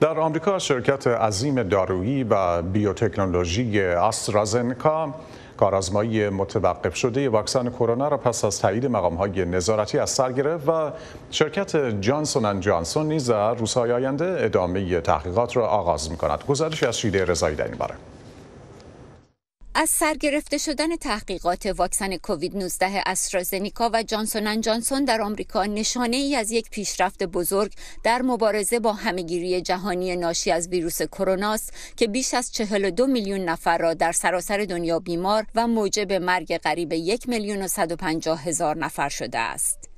در آمریکا شرکت عظیم دارویی و بیوتکنولوژی آسترازنکا کارآزمایی متوقف شده واکسن کرونا را پس از تایید های نظارتی از سر گرفت و شرکت جانسون اند جانسون نیز در روزهای آینده ادامه تحقیقات را آغاز کند گزارشی از شیده رضایی در این باره از سرگرفته شدن تحقیقات واکسن کووید 19 استرازنیکا و جانسون جانسون در آمریکا نشانه ای از یک پیشرفت بزرگ در مبارزه با همهگیری جهانی ناشی از ویروس کرونا است که بیش از 42 میلیون نفر را در سراسر دنیا بیمار و موجب مرگ قریب 1 میلیون و 150 هزار نفر شده است.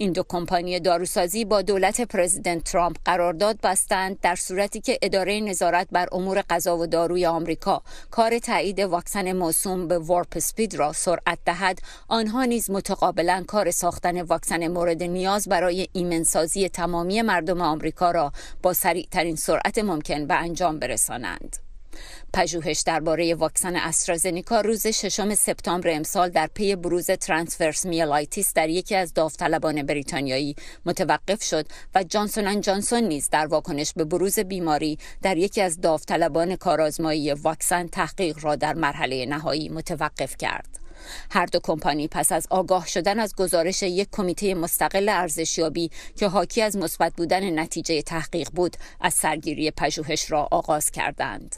این دو کمپانی داروسازی با دولت پرزیدنت ترامپ قرارداد بستند در صورتی که اداره نظارت بر امور غذا و داروی آمریکا کار تایید واکسن موسوم به وارپ سپید را سرعت دهد آنها نیز متقابلا کار ساختن واکسن مورد نیاز برای ایمنسازی تمامی مردم آمریکا را با سریعترین سرعت ممکن به انجام برسانند پژوهش درباره واکسن استرازنیکا روز ششم سپتامبر امسال در پی بروز ترانسفرس میلایتیس در یکی از داوطلبان بریتانیایی متوقف شد و جانسون جانسون نیز در واکنش به بروز بیماری در یکی از داوطلبان کارآزمایی واکسن تحقیق را در مرحله نهایی متوقف کرد. هر دو کمپانی پس از آگاه شدن از گزارش یک کمیته مستقل ارزشیابی که حاکی از مثبت بودن نتیجه تحقیق بود از سرگیری پژوهش را آغاز کردند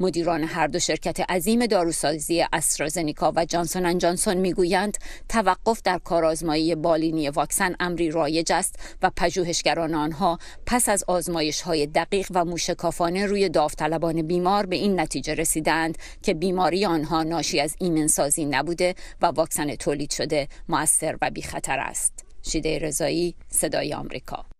مدیران هر دو شرکت عظیم داروسازی استرازنیکا و جانسون ان جانسون میگویند توقف در کارآزمایی بالینی واکسن امری رایج است و پژوهشگران آنها پس از آزمایش های دقیق و موشکافانه روی داوطلبان بیمار به این نتیجه رسیدند که بیماری آنها ناشی از ایمنسازی نبوده و واکسن تولید شده موثر و بی خطر است. شیده رضایی صدای آمریکا